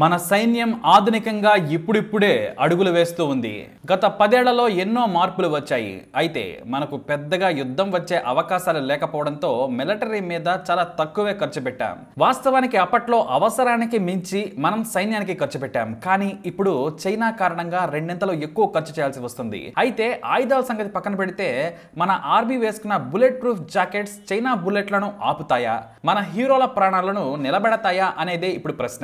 మన సైన్యం ఆధునికంగా ఇప్పుడిప్పుడే అడుగులు వేస్తూ ఉంది గత పదేళ్లలో ఎన్నో మార్పులు వచ్చాయి అయితే మనకు పెద్దగా యుద్ధం వచ్చే అవకాశాలు లేకపోవడంతో మిలిటరీ మీద చాలా తక్కువే ఖర్చు పెట్టాం వాస్తవానికి అప్పట్లో అవసరానికి మించి మనం సైన్యానికి ఖర్చు పెట్టాం కానీ ఇప్పుడు చైనా కారణంగా రెండింతలు ఎక్కువ ఖర్చు చేయాల్సి వస్తుంది అయితే ఆయుధాల సంగతి పక్కన పెడితే మన ఆర్మీ వేసుకున్న బుల్లెట్ ప్రూఫ్ జాకెట్స్ చైనా బుల్లెట్లను ఆపుతాయా మన హీరోల ప్రాణాలను నిలబెడతాయా అనేదే ఇప్పుడు ప్రశ్న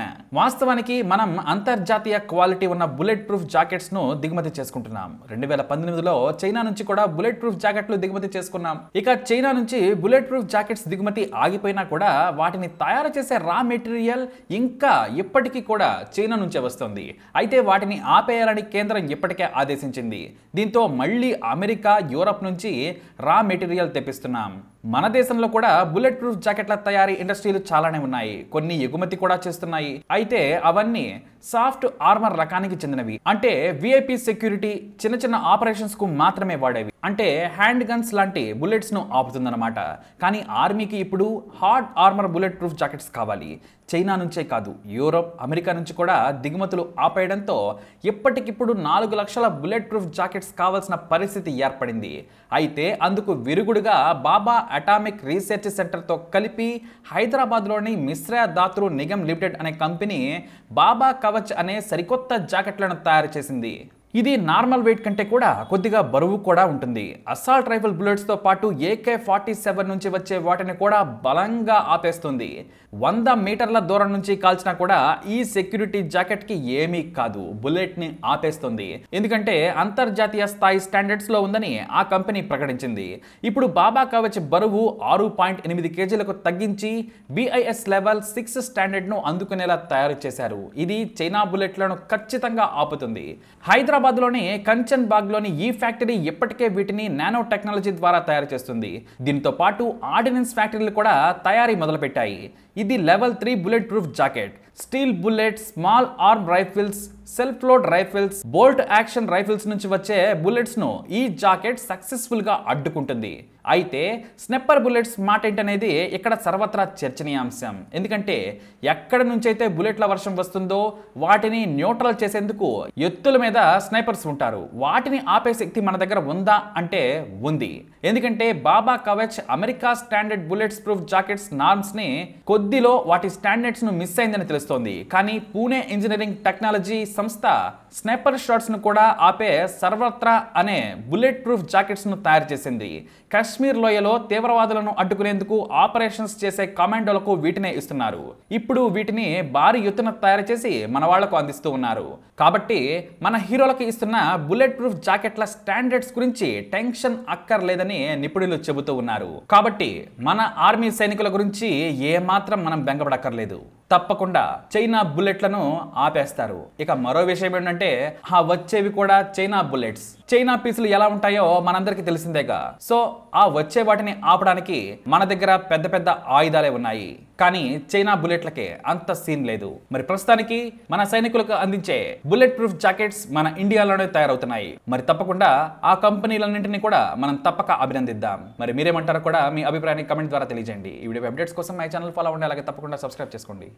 వాస్తవానికి ప్రస్తుతానికి మనం అంతర్జాతీయ క్వాలిటీ ఉన్న బుల్లెట్ ప్రూఫ్ జాకెట్స్ను దిగుమతి చేసుకుంటున్నాం రెండు వేల పంతొమ్మిదిలో చైనా నుంచి కూడా బుల్లెట్ ప్రూఫ్ జాకెట్లు దిగుమతి చేసుకున్నాం ఇక చైనా నుంచి బుల్లెట్ ప్రూఫ్ జాకెట్స్ దిగుమతి ఆగిపోయినా కూడా వాటిని తయారు చేసే రా మెటీరియల్ ఇంకా ఇప్పటికీ కూడా చైనా నుంచే వస్తుంది అయితే వాటిని ఆపేయాలని కేంద్రం ఇప్పటికే ఆదేశించింది దీంతో మళ్ళీ అమెరికా యూరప్ నుంచి రా మెటీరియల్ తెప్పిస్తున్నాం మన దేశంలో కూడా బుల్లెట్ ప్రూఫ్ జాకెట్ల తయారీ ఇండస్ట్రీలు చాలానే ఉన్నాయి కొన్ని ఎగుమతి కూడా చేస్తున్నాయి అయితే అవన్నీ సాఫ్ట్ ఆర్మర్ రకానికి చెందినవి అంటే విఐపి సెక్యూరిటీ చిన్న చిన్న ఆపరేషన్స్ కు మాత్రమే వాడేవి అంటే హ్యాండ్ గన్స్ లాంటి బుల్లెట్స్ను ఆపుతుందన్నమాట కానీ ఆర్మీకి ఇప్పుడు hard armour bullet proof jackets కావాలి చైనా నుంచే కాదు యూరోప్ అమెరికా నుంచి కూడా దిగుమతులు ఆపేయడంతో ఇప్పటికిప్పుడు నాలుగు లక్షల బుల్లెట్ ప్రూఫ్ జాకెట్స్ కావాల్సిన పరిస్థితి ఏర్పడింది అయితే అందుకు విరుగుడుగా బాబా అటామిక్ రీసెర్చ్ సెంటర్తో కలిపి హైదరాబాద్లోని మిశ్రా దాత్రు నిగమ్ లిమిటెడ్ అనే కంపెనీ బాబా కవచ్ అనే సరికొత్త జాకెట్లను తయారు చేసింది ఇది నార్మల్ వెయిట్ కంటే కూడా కొద్దిగా బరువు కూడా ఉంటుంది అస్సాల్ట్ రైఫిల్ బుల్లెట్స్తో పాటు ఏకే ఫార్టీ సెవెన్ నుంచి వచ్చే వాటిని కూడా బలంగా ఆపేస్తుంది వంద మీటర్ల దూరం నుంచి కాల్చినా కూడా ఈ సెక్యూరిటీ జాకెట్కి ఏమీ కాదు బుల్లెట్ని ఆపేస్తుంది ఎందుకంటే అంతర్జాతీయ స్థాయి స్టాండర్డ్స్లో ఉందని ఆ కంపెనీ ప్రకటించింది ఇప్పుడు బాబా కవచ్ బరువు ఆరు పాయింట్ ఎనిమిది కేజీలకు తగ్గించి బిఐఎస్ లెవెల్ సిక్స్ స్టాండర్డ్ను అందుకునేలా తయారు చేశారు ఇది చైనా బుల్లెట్లను ఖచ్చితంగా ఆపుతుంది హైదరాబాద్ హైదరాబాద్లోని కంచన్ బాగ్లోని ఈ ఫ్యాక్టరీ ఇప్పటికే వీటిని నానో టెక్నాలజీ ద్వారా తయారు చేస్తుంది దీంతో పాటు ఆర్డినెన్స్ ఫ్యాక్టరీలు కూడా తయారీ మొదలుపెట్టాయి ఇది level three bullet proof jacket steel bullet small arm rifles self load rifles bolt action rifles నుంచి వచ్చే బుల్లెట్స్ ను ఈ జాకెట్ సక్సెస్ఫుల్ గా అడ్డుకుంటుంది అయితే స్నెప్పర్ బుల్లెట్స్ మాట ఏంటనేది ఇక్కడ సర్వత్రా చర్చనీయాంశం ఎందుకంటే ఎక్కడ నుంచైతే బుల్లెట్ల వర్షం వస్తుందో వాటిని న్యూట్రల్ చేసేందుకు ఎత్తుల మీద స్నైపర్స్ ఉంటారు వాటిని ఆపే శక్తి మన దగ్గర ఉందా అంటే ఉంది ఎందుకంటే Bhabha Kavach America standard bullets proof jackets ని కొద్దిలో వాటి స్టాండర్డ్స్ ను మిస్ అయిందని తెలుసు తెలుస్తోంది కానీ పూణే ఇంజనీరింగ్ టెక్నాలజీ సంస్థ స్నైపర్ షాట్స్ను కూడా ఆపే సర్వత్రా అనే బుల్లెట్ ప్రూఫ్ జాకెట్స్ను తయారు చేసింది కాశ్మీర్ లోయలో తీవ్రవాదులను అడ్డుకునేందుకు ఆపరేషన్స్ చేసే కమాండోలకు వీటినే ఇస్తున్నారు ఇప్పుడు వీటిని భారీ ఎత్తున తయారు చేసి మన వాళ్లకు అందిస్తూ ఉన్నారు కాబట్టి మన హీరోలకు ఇస్తున్న బుల్లెట్ ప్రూఫ్ జాకెట్ల స్టాండర్డ్స్ గురించి టెన్షన్ అక్కర్లేదని నిపుణులు చెబుతూ ఉన్నారు కాబట్టి మన ఆర్మీ సైనికుల గురించి ఏమాత్రం మనం బెంగపడక్కర్లేదు తప్పకుండా చైనా బుల్లెట్లను ఆపేస్తారు ఇక మరో విషయం ఏంటంటే ఆ వచ్చేవి కూడా చైనా బుల్లెట్స్ చైనా పీసులు ఎలా ఉంటాయో మనందరికీ తెలిసిందేగా సో ఆ వచ్చే వాటిని ఆపడానికి మన దగ్గర పెద్ద పెద్ద ఆయుధాలే ఉన్నాయి కానీ చైనా బుల్లెట్లకే అంత సీన్ లేదు మరి ప్రస్తుతానికి మన సైనికులకు అందించే బుల్లెట్ ప్రూఫ్ జాకెట్స్ మన ఇండియాలోనే తయారవుతున్నాయి మరి తప్పకుండా ఆ కంపెనీలన్నింటినీ కూడా మనం తప్పక అభినందిద్దాం మరి మీరేమంటారో కూడా మీ అభిప్రాయాన్ని కమెంట్ ద్వారా తెలియజేయండి ఈ వీడియో అప్డేట్స్ కోసం మై ఛానల్ ఫాలో అవ్వండి అలాగే తప్పకుండా సబ్స్క్రైబ్ చేసుకోండి